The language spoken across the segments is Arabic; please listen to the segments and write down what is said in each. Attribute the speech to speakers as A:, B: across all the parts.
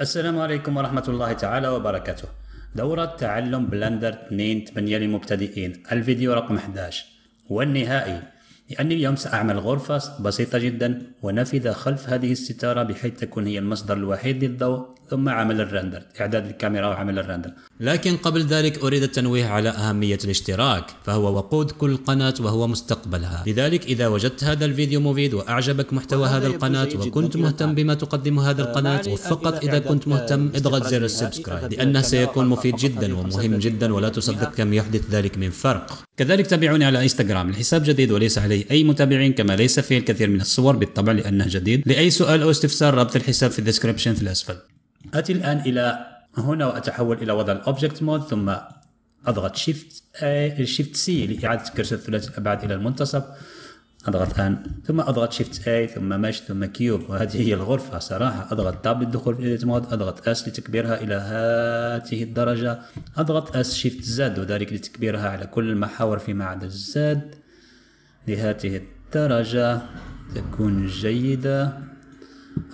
A: السلام عليكم ورحمة الله تعالى وبركاته دورة تعلم بلندر 2 8 للمبتدئين الفيديو رقم 11 والنهائي لأني اليوم سأعمل غرفة بسيطة جدا ونفذ خلف هذه الستارة بحيث تكون هي المصدر الوحيد للضوء ثم عمل الرندر إعداد الكاميرا وعمل الرندر لكن قبل ذلك أريد التنويه على أهمية الاشتراك فهو وقود كل قناة وهو مستقبلها لذلك إذا وجدت هذا الفيديو مفيد وأعجبك محتوى هذا القناة وكنت مهتم بما تقدمه هذا آه، القناة وفقط إذا كنت مهتم اضغط زر السبسكرايب لأنه سيكون مفيد جدا ومهم جدا ولا تصدق كم يحدث ذلك من فرق كذلك تابعوني على انستغرام الحساب جديد وليس عليه أي متابعين كما ليس فيه الكثير من الصور بالطبع لأنه جديد لأي سؤال أو استفسار رابط الحساب في الديسكريبشن في الأسفل أتي الآن إلى هنا وأتحول إلى وضع الأوبجكت مود ثم أضغط شيفت شيفت سي لإعادة كرسور ثلاثي الأبعاد إلى المنتصف أضغط ان ثم أضغط شيفت أي ثم مش ثم كيوب وهذه هي الغرفة صراحة أضغط تاب للدخول في إيديت مود أضغط أس لتكبيرها إلى هذه الدرجة أضغط أس شيفت زد وذلك لتكبيرها على كل المحاور فيما عدا الزد لهذه الدرجة تكون جيدة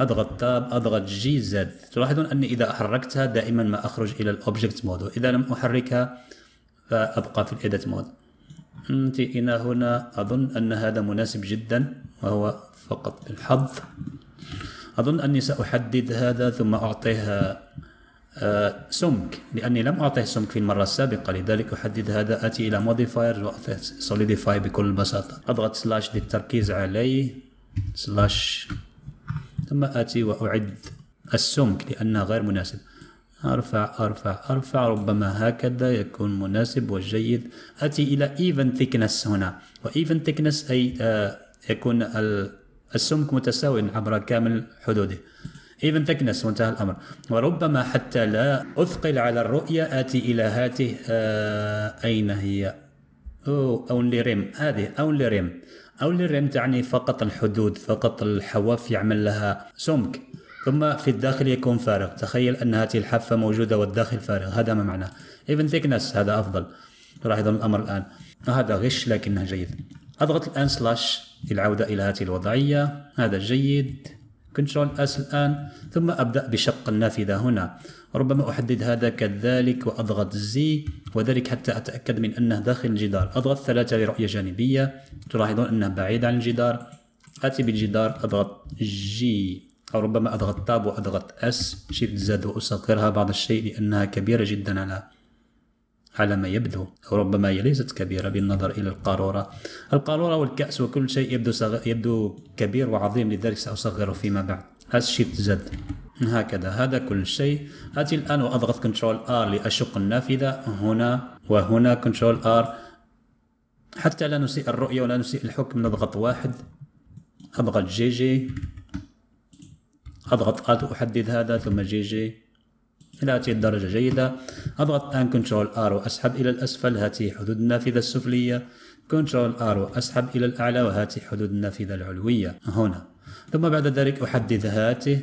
A: اضغط تاب اضغط جي زد تلاحظون اني اذا حركتها دائما ما اخرج الى الاوبجكت مود واذا لم احركها فابقى في الايديت مود انت الى هنا اظن ان هذا مناسب جدا وهو فقط بالحظ اظن اني ساحدد هذا ثم اعطيه آه سمك لاني لم اعطيه سمك في المره السابقه لذلك احدد هذا اتي الى موديفاير واعطيه سوليديفاي بكل بساطه اضغط سلاش للتركيز عليه سلاش ثم آتي وأعد السمك لأنه غير مناسب أرفع أرفع أرفع ربما هكذا يكون مناسب وجيد أتي إلى even thickness هنا وإيفن thickness أي آه، يكون السمك متساوي عبر كامل حدوده even thickness وانتهى الأمر وربما حتى لا أثقل على الرؤية آتي إلى هاته آه، أين هي أو أونلي ريم هذه أونلي ريم أونلي ريم تعني فقط الحدود فقط الحواف يعمل لها سمك ثم في الداخل يكون فارغ تخيل أن هذه الحافة موجودة والداخل فارغ هذا ما معناه ايفن ثيكنس هذا أفضل راح الأمر الآن هذا غش لكنه جيد أضغط الآن سلاش للعودة إلى هذه الوضعية هذا جيد كنترول اس الان ثم ابدا بشق النافذه هنا ربما أحدد هذا كذلك وأضغط زي وذلك حتى أتأكد من أنه داخل الجدار أضغط ثلاثة لرؤية جانبية تلاحظون أنه بعيد عن الجدار آتي بالجدار أضغط جي أو ربما أضغط تاب وأضغط أس شيفت زد وأصغرها بعض الشيء لأنها كبيرة جدا على على ما يبدو أو ربما هي ليست كبيرة بالنظر إلى القارورة القارورة والكأس وكل شيء يبدو, صغ... يبدو كبير وعظيم لذلك سأصغره فيما بعد أس شيفت زد هكذا هذا كل شيء آتي الآن وأضغط كنترول ار لأشق النافذة هنا وهنا كنترول ار حتى لا نسيء الرؤية ولا نسيء الحكم نضغط واحد أضغط جي جي أضغط ات أحدد هذا ثم جي جي إلى هاته الدرجة جيدة أضغط الآن كنترول ار وأسحب إلى الأسفل هاته حدود النافذة السفلية كنترول ار وأسحب إلى الأعلى وهاته حدود النافذة العلوية هنا ثم بعد ذلك أحدد هاته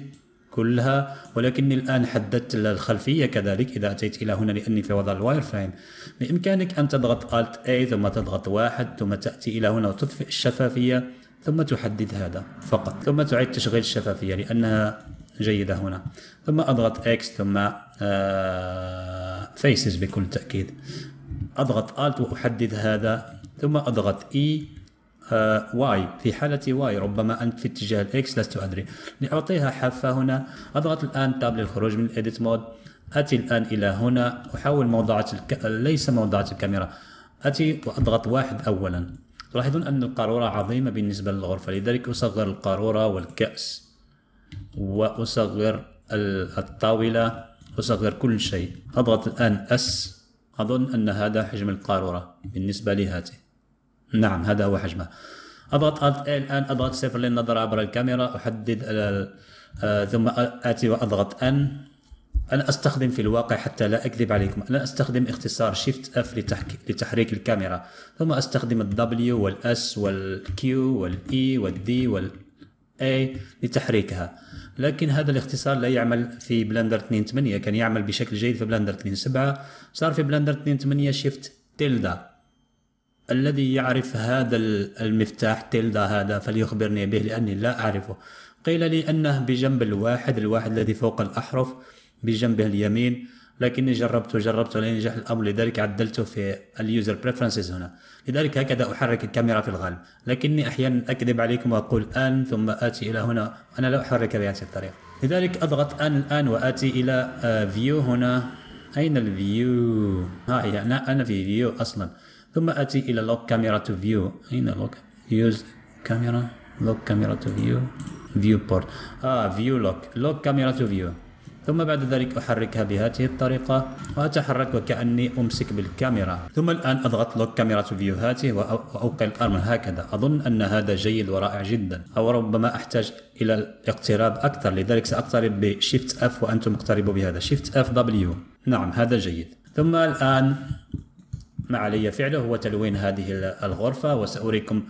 A: كلها ولكني الآن حددت الخلفية كذلك إذا أتيت إلى هنا لأني في وضع الواير فريم بإمكانك أن تضغط Alt A ثم تضغط واحد ثم تأتي إلى هنا وتطفئ الشفافية ثم تحدد هذا فقط ثم تعيد تشغيل الشفافية لأنها جيدة هنا ثم أضغط X ثم فيسز آه، Faces بكل تأكيد أضغط Alt وأحدد هذا ثم أضغط E آه، واي في حالة واي ربما أنت في اتجاه الإكس لست أدري لأعطيها حافة هنا أضغط الآن تاب للخروج من الإديت مود أتي الآن إلى هنا أحاول موضعة الك... ليس موضعة الكاميرا أتي وأضغط واحد أولا تلاحظون أن القارورة عظيمة بالنسبة للغرفة لذلك أصغر القارورة والكأس وأصغر الطاولة أصغر كل شيء أضغط الآن أس أظن أن هذا حجم القارورة بالنسبة لهاته نعم هذا هو حجمها أضغط الآن أضغط صفر للنظر عبر الكاميرا أحدد آه، ثم آتي وأضغط أن أنا أستخدم في الواقع حتى لا أكذب عليكم أنا أستخدم اختصار شيفت اف لتحريك الكاميرا ثم أستخدم الدبليو والاس والكيو والاي e والدي والاي لتحريكها لكن هذا الاختصار لا يعمل في بلندر 2.8 كان يعمل بشكل جيد في بلندر 2.7 صار في بلندر 2.8 شيفت تلدا الذي يعرف هذا المفتاح تلدا هذا فليخبرني به لأني لا أعرفه قيل لي أنه بجنب الواحد الواحد الذي فوق الأحرف بجنبه اليمين لكني جربت جربت لا ينجح الامر لذلك عدلته في اليوزر بريفرنسز هنا لذلك هكذا احرك الكاميرا في الغالب لكني احيانا اكذب عليكم واقول ان ثم اتي الى هنا انا لا احرك بهذه الطريقه لذلك اضغط ان الان واتي الى فيو آه، هنا اين الفيو ها هي انا في فيو اصلا ثم أتي إلى لوك كاميرا تو فيو أين لوك يوز كاميرا لوك كاميرا تو فيو فيو بورت آه فيو لوك لوك كاميرا تو فيو ثم بعد ذلك أحركها بهذه الطريقة وأتحرك وكأني أمسك بالكاميرا ثم الآن أضغط لوك كاميرا تو فيو هاته وأوقع الأمر هكذا أظن أن هذا جيد ورائع جدا أو ربما أحتاج إلى الاقتراب أكثر لذلك سأقترب بشيفت اف وأنتم اقتربوا بهذا شيفت اف دبليو نعم هذا جيد ثم الآن ما علي فعله هو تلوين هذه الغرفة وسأريكم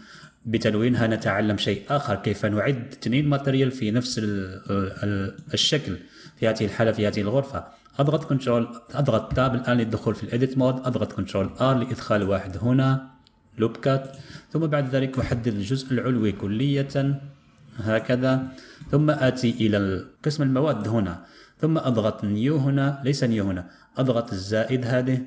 A: بتلوينها نتعلم شيء آخر كيف نعد تنين ماتريال في نفس الشكل في هذه الحالة في هذه الغرفة أضغط كنترول أضغط تاب الآن للدخول في الإيديت مود أضغط كنترول آر لإدخال واحد هنا لوب كات ثم بعد ذلك أحدد الجزء العلوي كلية هكذا ثم آتي إلى قسم المواد هنا ثم أضغط نيو هنا ليس نيو هنا أضغط الزائد هذه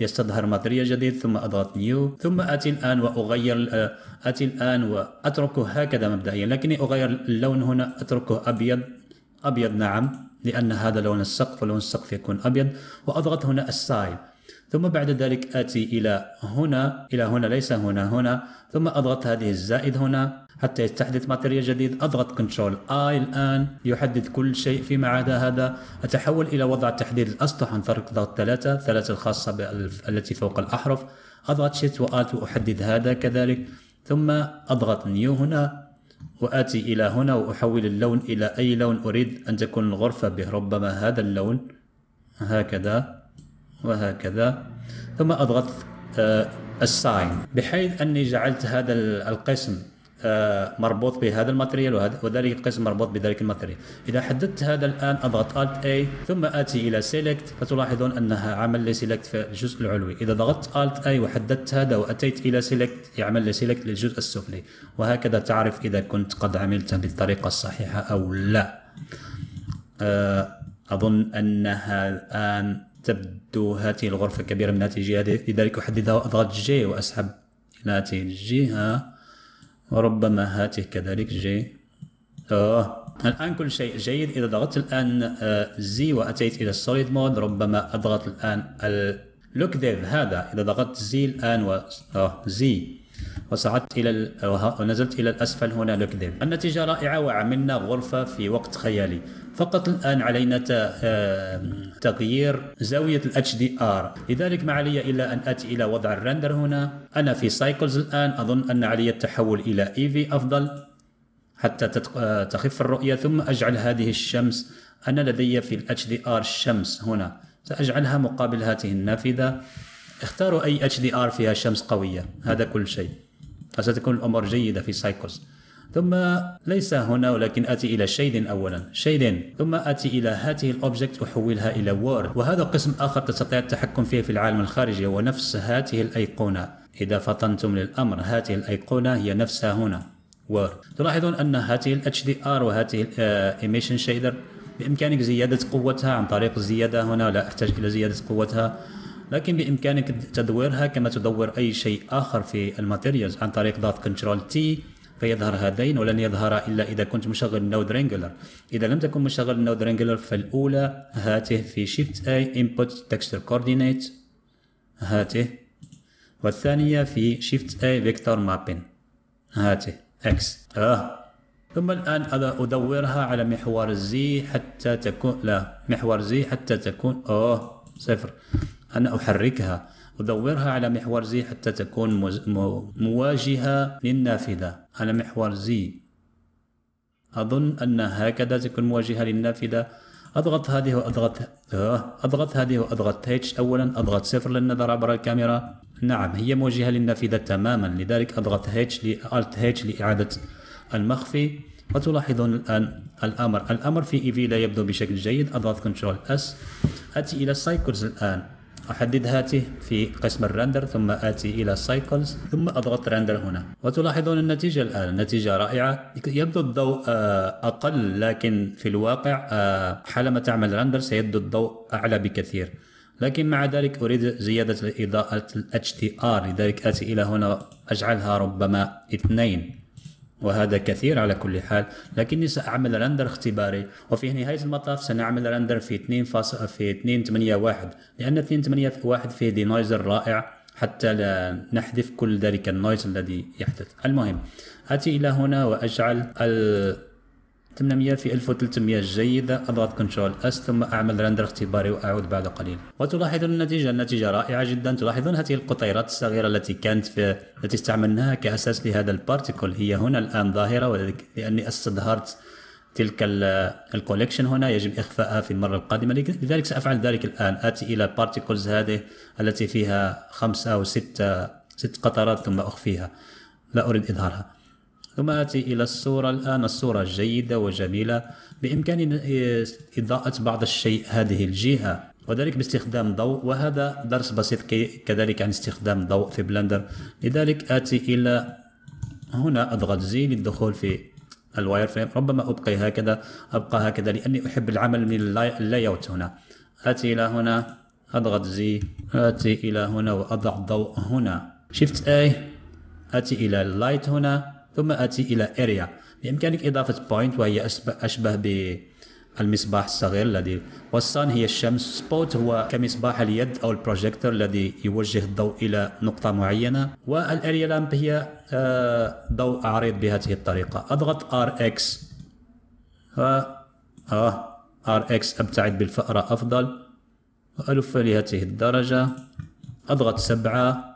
A: يستظهر ماتريال جديد ثم أضغط نيو ثم أتي الآن وأغير آه، أتي الآن وأتركه هكذا مبدئيا لكني أغير اللون هنا أتركه أبيض أبيض نعم لأن هذا لون السقف ولون السقف يكون أبيض وأضغط هنا السايد ثم بعد ذلك آتي إلى هنا إلى هنا ليس هنا هنا ثم أضغط هذه الزائد هنا حتى يستحدث ماتيريال جديد أضغط كنترول آي الآن يحدد كل شيء فيما عدا هذا أتحول إلى وضع تحديد الأسطح عن طريق ضغط ثلاثة ثلاثة الخاصة التي فوق الأحرف أضغط شيت وآت وأحدد هذا كذلك ثم أضغط نيو هنا وآتي إلى هنا وأحول اللون إلى أي لون أريد أن تكون الغرفة به ربما هذا اللون هكذا وهكذا ثم أضغط الساين آه، بحيث أني جعلت هذا القسم آه، مربوط بهذا الماتريال وذلك القسم مربوط بذلك الماتريال إذا حددت هذا الآن أضغط Alt A ثم آتي إلى Select فتلاحظون أنها عمل لي Select في الجزء العلوي إذا ضغطت Alt A وحددت هذا وأتيت إلى Select يعمل لي Select للجزء السفلي وهكذا تعرف إذا كنت قد عملت بالطريقة الصحيحة أو لا آه، أظن أنها الآن تبدو هذه الغرفة كبيرة من هذه الجهة لذلك أحددها وأضغط جي وأسحب إلى هذه الجهة وربما هاته كذلك جي أوه. الآن كل شيء جيد إذا ضغطت الآن زي آه، وأتيت إلى السوليد مود ربما أضغط الآن اللوك ديف هذا إذا ضغطت زي الآن و أوه. زي وصعدت إلى ونزلت إلى الأسفل هنا لكذب النتيجة رائعة وعملنا غرفة في وقت خيالي فقط الآن علينا تغيير زاوية دي HDR لذلك ما علي إلا أن أتي إلى وضع الرندر هنا أنا في سايكلز الآن أظن أن علي التحول إلى في e أفضل حتى آه، تخف الرؤية ثم أجعل هذه الشمس أنا لدي في دي HDR الشمس هنا سأجعلها مقابل هذه النافذة اختاروا أي اتش دي ار فيها شمس قوية هذا كل شيء فستكون الأمور جيدة في سايكوس ثم ليس هنا ولكن أتي إلى شيد أولا شيد ثم أتي إلى هذه الأوبجكت أحولها إلى وورد وهذا قسم آخر تستطيع التحكم فيه في العالم الخارجي ونفس هذه الأيقونة إذا فطنتم للأمر هذه الأيقونة هي نفسها هنا وورد تلاحظون أن هذه دي ار وهذه الايميشن آه، شيدر بإمكانك زيادة قوتها عن طريق الزيادة هنا لا أحتاج إلى زيادة قوتها لكن بإمكانك تدويرها كما تدور أي شيء آخر في الماتيريالز عن طريق ضغط كنترول تي فيظهر هذين ولن يظهرا إلا إذا كنت مشغل النود رينجلر إذا لم تكن مشغل النود رينجلر فالأولى هاته في شيفت أي input texture coordinate هاته والثانية في شيفت أي vector mapping هاته اكس آه ثم الآن أدورها على محور زي حتى تكون لا محور زي حتى تكون أوه صفر أنا أحركها أدورها على محور زي حتى تكون مواجهة للنافذة على محور زي أظن أن هكذا تكون مواجهة للنافذة أضغط هذه وأضغط آه، أضغط هذه وأضغط H أولا أضغط صفر للنظر عبر الكاميرا نعم هي مواجهه للنافذة تماما لذلك أضغط هيتش لألت هيتش لإعادة المخفي وتلاحظون الآن الأمر الأمر في إيفي لا يبدو بشكل جيد أضغط كنترول اس أتي إلى سايكلز الآن أحدد هاته في قسم الرندر ثم آتي إلى سايكلز ثم أضغط رندر هنا وتلاحظون النتيجة الآن النتيجة رائعة يبدو الضوء آه، أقل لكن في الواقع آه، حالما تعمل رندر سيبدو الضوء أعلى بكثير لكن مع ذلك أريد زيادة إضاءة ال HDR لذلك آتي إلى هنا أجعلها ربما اثنين وهذا كثير على كل حال لكني سأعمل رندر اختباري وفي نهاية المطاف سنعمل رندر في 2 في 281 لأن 281 فيه دينويزر رائع حتى لا نحذف كل ذلك النويز الذي يحدث المهم أتي إلى هنا وأجعل 800 في 1300 جيدة أضغط كنترول اس ثم أعمل رندر اختباري وأعود بعد قليل وتلاحظون النتيجة النتيجة رائعة جدا تلاحظون هذه القطيرات الصغيرة التي كانت في التي استعملناها كأساس لهذا البارتيكل هي هنا الآن ظاهرة لأني استظهرت تلك الكوليكشن هنا يجب إخفائها في المرة القادمة لذلك سأفعل ذلك الآن آتي إلى بارتيكلز هذه التي فيها خمسة أو ستة ست قطرات ثم أخفيها لا أريد إظهارها ثم آتي إلى الصورة الآن الصورة جيدة وجميلة بامكان إضاءة بعض الشيء هذه الجهة وذلك باستخدام ضوء وهذا درس بسيط كذلك عن استخدام ضوء في بلندر لذلك آتي إلى هنا أضغط زي للدخول في الواير فريم ربما أبقي هكذا أبقى هكذا لأني أحب العمل من اللاي أوت هنا آتي إلى هنا أضغط زي آتي إلى هنا وأضع ضوء هنا شيفت أي آتي إلى اللايت هنا ثم آتي إلى اريا بإمكانك إضافة بوينت وهي أشبه بالمصباح الصغير الذي والصان هي الشمس سبوت هو كمصباح اليد أو البروجيكتور الذي يوجه الضوء إلى نقطة معينة والاريا لامب هي آه، ضوء عريض بهذه الطريقة أضغط ار اكس آه اكس أبتعد بالفأرة أفضل وألف لهذه الدرجة أضغط سبعة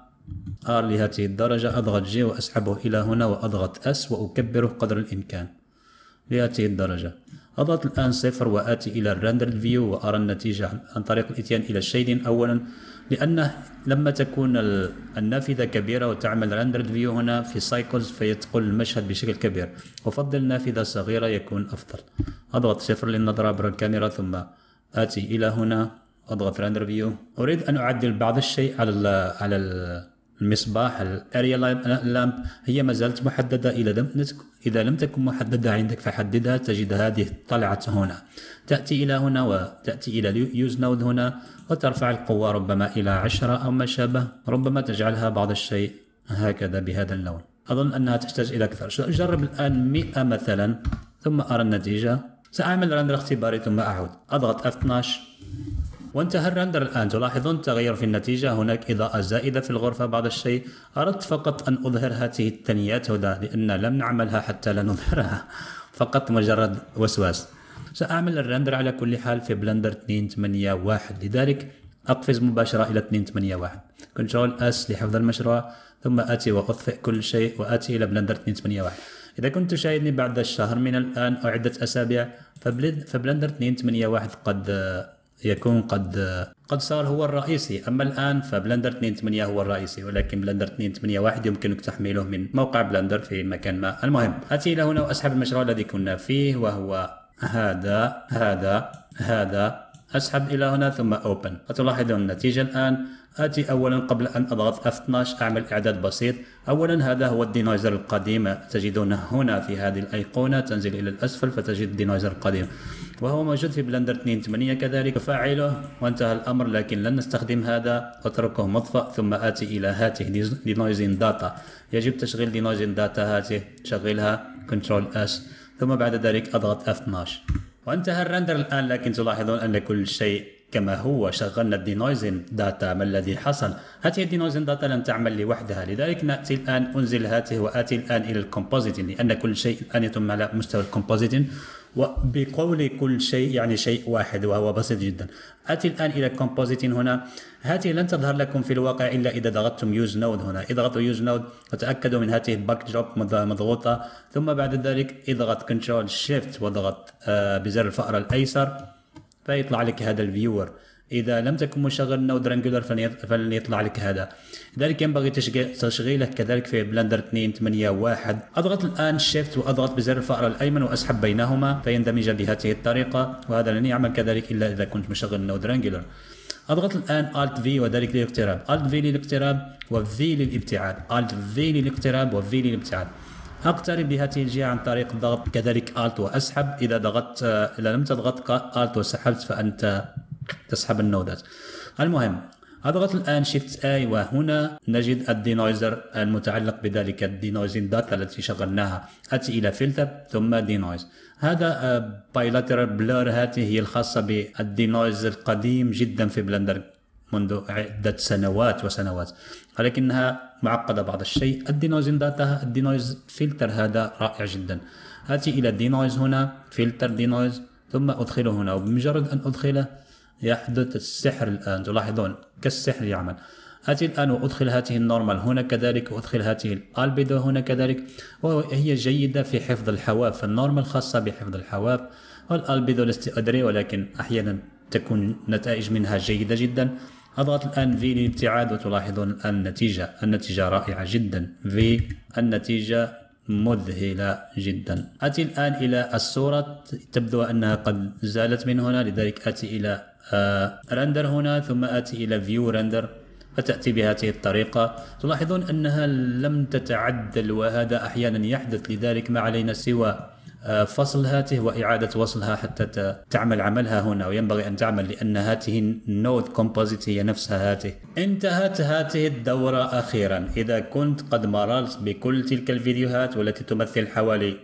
A: R لهذه الدرجة أضغط G وأسحبه إلى هنا وأضغط S وأكبره قدر الإمكان لهذه الدرجة أضغط الآن صفر وآتي إلى الرندر فيو وأرى النتيجة عن طريق الإتيان إلى الشيدين أولا لأنه لما تكون النافذة كبيرة وتعمل رندر فيو هنا في سايكلز فيتقل المشهد بشكل كبير أفضل نافذة صغيرة يكون أفضل أضغط صفر للنظرة عبر الكاميرا ثم آتي إلى هنا أضغط رندر فيو أريد أن أعدل بعض الشيء على ال على ال المصباح الاريا لامب هي ما زالت محدده الى لم اذا لم تكن محدده عندك فحددها تجد هذه طلعت هنا تاتي الى هنا وتاتي الى يوز نود هنا وترفع القوه ربما الى 10 او ما شابه ربما تجعلها بعض الشيء هكذا بهذا اللون اظن انها تحتاج الى اكثر ساجرب الان 100 مثلا ثم ارى النتيجه ساعمل رندر اختباري ثم اعود اضغط F12 وانتهى الرندر الآن تلاحظون تغير في النتيجة هناك إضاءة زائدة في الغرفة بعض الشيء أردت فقط أن أظهر هذه التنيات هدى لأن لم نعملها حتى لا نظهرها فقط مجرد وسواس سأعمل الرندر على كل حال في بلندر 281 لذلك أقفز مباشرة إلى 281 كنترول اس لحفظ المشروع ثم آتي وأطفئ كل شيء وآتي إلى بلندر 281 إذا كنت تشاهدني بعد الشهر من الآن أو عدة أسابيع فبلندر 281 قد يكون قد قد صار هو الرئيسي اما الان فبلندر 2.8 هو الرئيسي ولكن بلندر 2.8.1 يمكنك تحميله من موقع بلندر في مكان ما المهم اتي الى هنا واسحب المشروع الذي كنا فيه وهو هذا هذا هذا اسحب الى هنا ثم اوبن وتلاحظون النتيجه الان آتي أولا قبل أن أضغط F12 أعمل إعداد بسيط أولا هذا هو الدينايزر القديم تجدونه هنا في هذه الأيقونة تنزل إلى الأسفل فتجد الدينايزر القديم وهو موجود في بلندر 2.8 كذلك فاعله وانتهى الأمر لكن لن نستخدم هذا أتركه مطفأ ثم آتي إلى هاته دينايزين داتا يجب تشغيل دينايزين داتا هاته شغلها Ctrl S ثم بعد ذلك أضغط F12 وانتهى الرندر الآن لكن تلاحظون أن كل شيء كما هو شغلنا الدينويزن داتا ما الذي حصل هذه الدينويزن داتا لن تعمل لوحدها لذلك ناتي الان انزل هاته واتي الان الى الكومبوزيتين لان كل شيء الان يتم على مستوى الكومبوزيتين وبقول كل شيء يعني شيء واحد وهو بسيط جدا أتي الآن إلى الكومبوزيتين هنا هاته لن تظهر لكم في الواقع إلا إذا ضغطتم يوز نود هنا اضغطوا يوز نود وتأكدوا من هاته باك دروب مضغوطة ثم بعد ذلك اضغط كنترول شيفت واضغط بزر الفأرة الأيسر فيطلع لك هذا الفيور اذا لم تكن مشغل نود رانجولر فليطلع لك هذا لذلك ينبغي تشغيله كذلك في بلندر 2 8 1 اضغط الان شيفت واضغط بزر الفأر الايمن واسحب بينهما فيندمج بهذه الطريقه وهذا لن يعمل كذلك الا اذا كنت مشغل نود رانجولر اضغط الان الت في وذلك للاقتراب الت في للاقتراب وفي للابتعاد الت في للاقتراب وفي للابتعاد اقترب بهذه الجهه عن طريق الضغط كذلك الت واسحب اذا ضغطت اذا لم تضغط الت وسحبت فانت تسحب النودات المهم اضغط الان شيفت اي وهنا نجد الدينويزر المتعلق بذلك الدينويزين داتا التي شغلناها اتي الى فلتر ثم دينويز هذا بايلاترال بلور هذه هي الخاصه بالدينويز القديم جدا في بلندر منذ عدة سنوات وسنوات ولكنها معقدة بعض الشيء الدينويز داتا الدينويز فلتر هذا رائع جدا آتي إلى دينويز هنا فلتر دينويز ثم أدخله هنا وبمجرد أن أدخله يحدث السحر الآن تلاحظون كالسحر يعمل آتي الآن وأدخل هذه النورمال هنا كذلك وأدخل هذه الألبيدو هنا كذلك وهي جيدة في حفظ الحواف النورمال خاصة بحفظ الحواف والألبيدو لست أدري ولكن أحيانا تكون نتائج منها جيدة جدا اضغط الآن في للابتعاد وتلاحظون الان النتيجة النتيجة رائعة جدا في النتيجة مذهلة جدا أتي الآن إلى الصورة تبدو أنها قد زالت من هنا لذلك أتي إلى رندر آه، هنا ثم أتي إلى فيو رندر فتأتي بهذه الطريقة تلاحظون أنها لم تتعدل وهذا أحيانا يحدث لذلك ما علينا سوى فصل هاته وإعادة وصلها حتى تعمل عملها هنا وينبغي أن تعمل لأن هاته نود كومبوزيت هي نفسها هاته انتهت هاته الدورة أخيرا إذا كنت قد مررت بكل تلك الفيديوهات والتي تمثل حوالي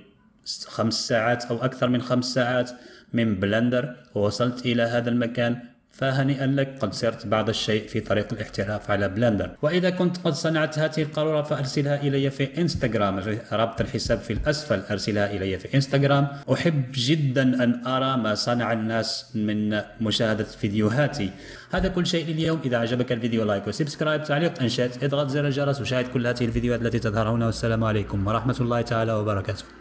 A: خمس ساعات أو أكثر من خمس ساعات من بلندر ووصلت إلى هذا المكان فهنيئا لك قد سرت بعض الشيء في طريق الاحتراف على بلندر وإذا كنت قد صنعت هذه القارورة فأرسلها إلي في إنستغرام رابط الحساب في الأسفل أرسلها إلي في إنستغرام أحب جدا أن أرى ما صنع الناس من مشاهدة فيديوهاتي هذا كل شيء لليوم إذا عجبك الفيديو لايك وسبسكرايب تعليق إن شئت اضغط زر الجرس وشاهد كل هذه الفيديوهات التي تظهر هنا والسلام عليكم ورحمة الله تعالى وبركاته